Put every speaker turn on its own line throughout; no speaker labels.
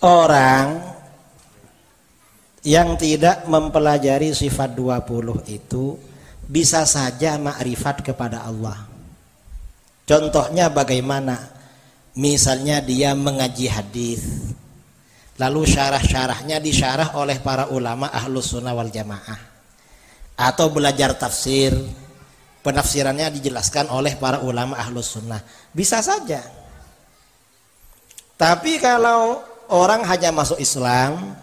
orang yang tidak mempelajari sifat 20 itu bisa saja makrifat kepada Allah. Contohnya bagaimana? Misalnya dia mengaji hadis. Lalu syarah-syarahnya disyarah oleh para ulama ahlus sunnah wal jamaah. Atau belajar tafsir. Penafsirannya dijelaskan oleh para ulama ahlus sunnah. Bisa saja. Tapi kalau orang hanya masuk Islam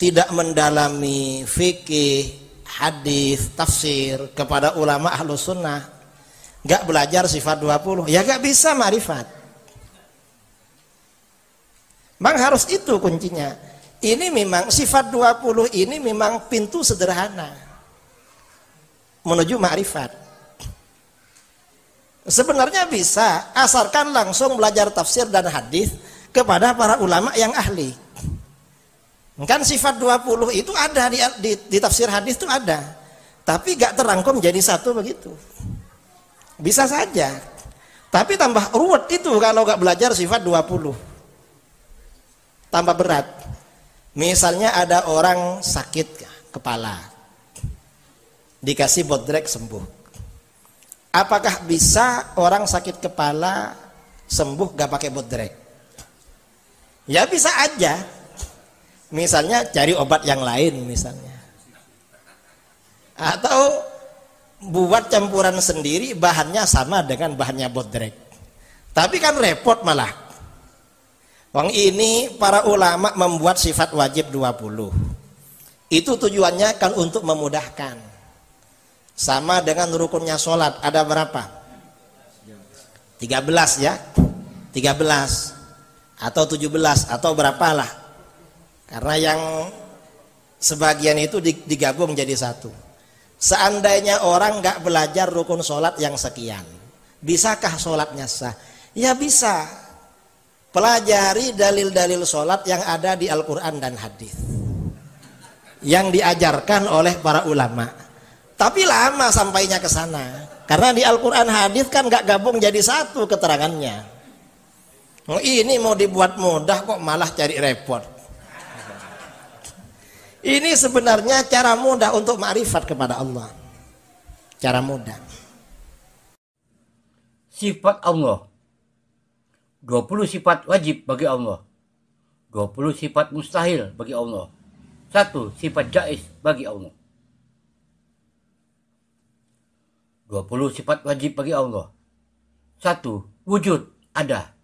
tidak mendalami fikih, hadis, tafsir kepada ulama ahlu sunnah nggak belajar sifat 20 ya nggak bisa marifat Bang harus itu kuncinya ini memang sifat 20 ini memang pintu sederhana menuju ma'rifat sebenarnya bisa asalkan langsung belajar tafsir dan hadis kepada para ulama yang ahli. Kan sifat 20 itu ada di, di, di tafsir hadis itu ada. Tapi gak terangkum jadi satu begitu. Bisa saja. Tapi tambah ruwet itu kalau gak belajar sifat 20. Tambah berat. Misalnya ada orang sakit kepala. Dikasih bodrek sembuh. Apakah bisa orang sakit kepala sembuh gak pakai bodrek? Ya bisa aja. Misalnya cari obat yang lain misalnya. Atau buat campuran sendiri bahannya sama dengan bahannya bodrek. Tapi kan repot malah. Wang ini para ulama membuat sifat wajib 20. Itu tujuannya kan untuk memudahkan. Sama dengan rukunnya sholat ada berapa? 13 ya. 13 atau 17 atau berapalah karena yang sebagian itu digabung jadi satu seandainya orang nggak belajar rukun sholat yang sekian bisakah sholatnya sah ya bisa pelajari dalil-dalil sholat yang ada di Al-Quran dan hadis yang diajarkan oleh para ulama tapi lama sampainya ke sana karena di Al-Quran hadis kan nggak gabung jadi satu keterangannya Oh, ini mau dibuat mudah kok malah cari repot. Ini sebenarnya cara mudah untuk ma'rifat kepada Allah. Cara mudah. Sifat Allah. 20 sifat wajib
bagi Allah. 20 sifat mustahil bagi Allah. Satu sifat jais bagi Allah. 20 sifat wajib bagi Allah. Satu wujud ada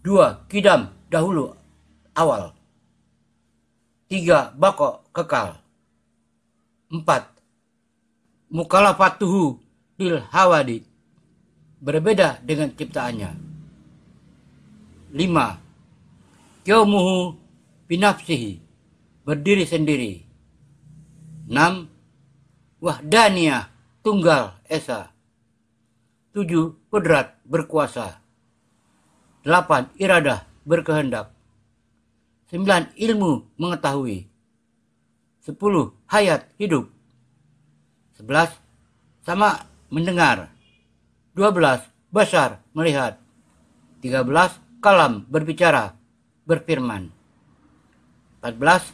Dua, kidam dahulu awal. Tiga, bako kekal. Empat, mukalafatuhu lil hawadi. Berbeda dengan ciptaannya. Lima, kyomuhu binafsihi. Berdiri sendiri. Enam, wahdaniyah tunggal esa. Tujuh, pedrat berkuasa. 8. Iradah berkehendak. 9. Ilmu mengetahui. 10. Hayat hidup. 11. Sama mendengar. 12. Besar melihat. 13. Kalam berbicara, berfirman. 14.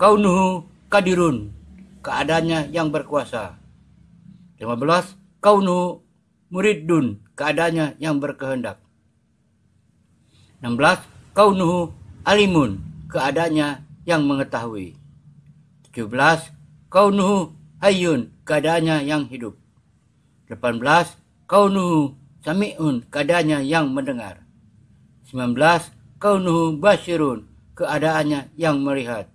Kaunuhu kadirun, keadaannya yang berkuasa. 15. Kaunuhu muridun, keadaannya yang berkehendak. 16. Kaunuhu alimun, keadaannya yang mengetahui. 17. Kaunuhu hayyun, keadaannya yang hidup. 18. Kaunuhu sami'un, keadaannya yang mendengar. 19. Kaunuhu basirun keadaannya yang melihat.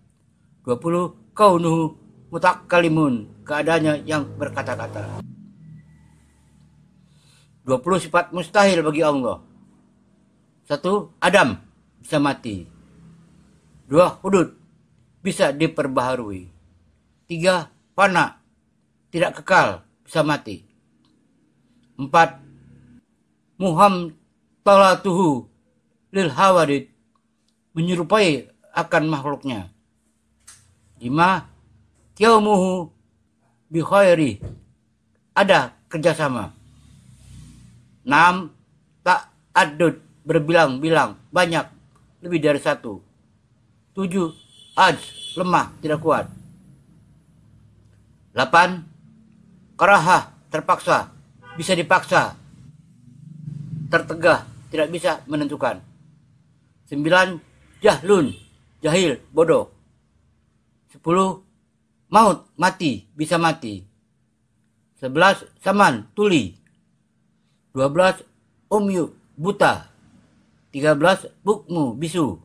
20. Kaunuhu mutakalimun, keadaannya yang berkata-kata. 20 sifat mustahil bagi Allah. Satu, Adam bisa mati. Dua, hudud bisa diperbaharui. Tiga, fana tidak kekal bisa mati. Empat, Muhammad talatuhu lil hawadid menyerupai akan makhluknya. Lima, tiaumuhu Bihoyri ada kerjasama. Enam, tak adud berbilang-bilang, banyak, lebih dari satu. Tujuh, aj lemah, tidak kuat. Delapan, Karahah, terpaksa, bisa dipaksa. Tertegah, tidak bisa menentukan. Sembilan, Jahlun, jahil, bodoh. Sepuluh, Maut, mati, bisa mati. Sebelas, Saman, tuli. Dua belas, Umyu, buta. 13 bukmu bisu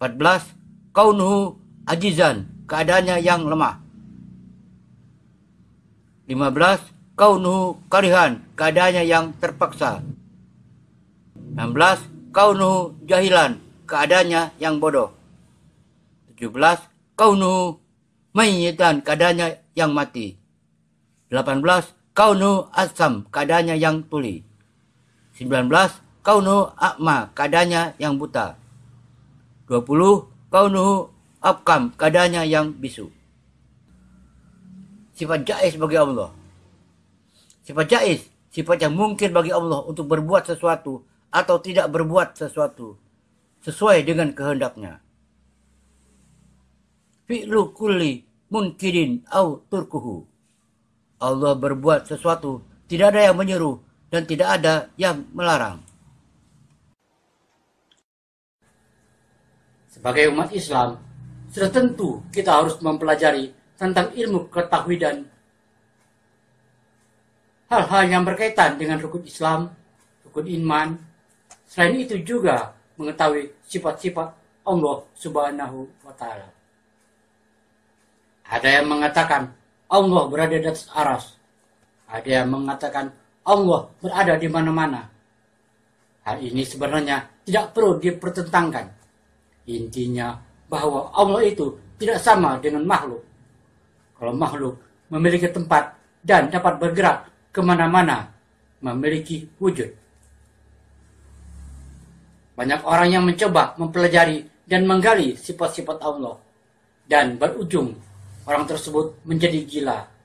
14 kaunhu ajizan keadaannya yang lemah 15 kaunhu karihan keadaannya yang terpaksa 16 kaunhu jahilan keadaannya yang bodoh 17 kaunhu mayyitan keadaannya yang mati 18 kaunhu asam keadaannya yang tuli 19 kaunu akma kadanya yang buta. 20 kaunu abkam kadanya yang bisu. Sifat jais bagi Allah. Sifat jais, sifat yang mungkin bagi Allah untuk berbuat sesuatu atau tidak berbuat sesuatu sesuai dengan kehendaknya. Fi'lu kulli munkirin au turkuhu. Allah berbuat sesuatu, tidak ada yang menyuruh dan tidak ada yang melarang. Sebagai umat Islam, sudah tentu kita harus mempelajari tentang ilmu ketahui dan hal-hal yang berkaitan dengan rukun Islam, rukun iman. Selain itu juga mengetahui sifat-sifat Allah Subhanahu wa taala. Ada yang mengatakan Allah berada di atas aras. Ada yang mengatakan Allah berada di mana-mana. Hal ini sebenarnya tidak perlu dipertentangkan Intinya bahwa Allah itu tidak sama dengan makhluk. Kalau makhluk memiliki tempat dan dapat bergerak kemana-mana, memiliki wujud. Banyak orang yang mencoba mempelajari dan menggali sifat-sifat Allah dan berujung orang tersebut menjadi gila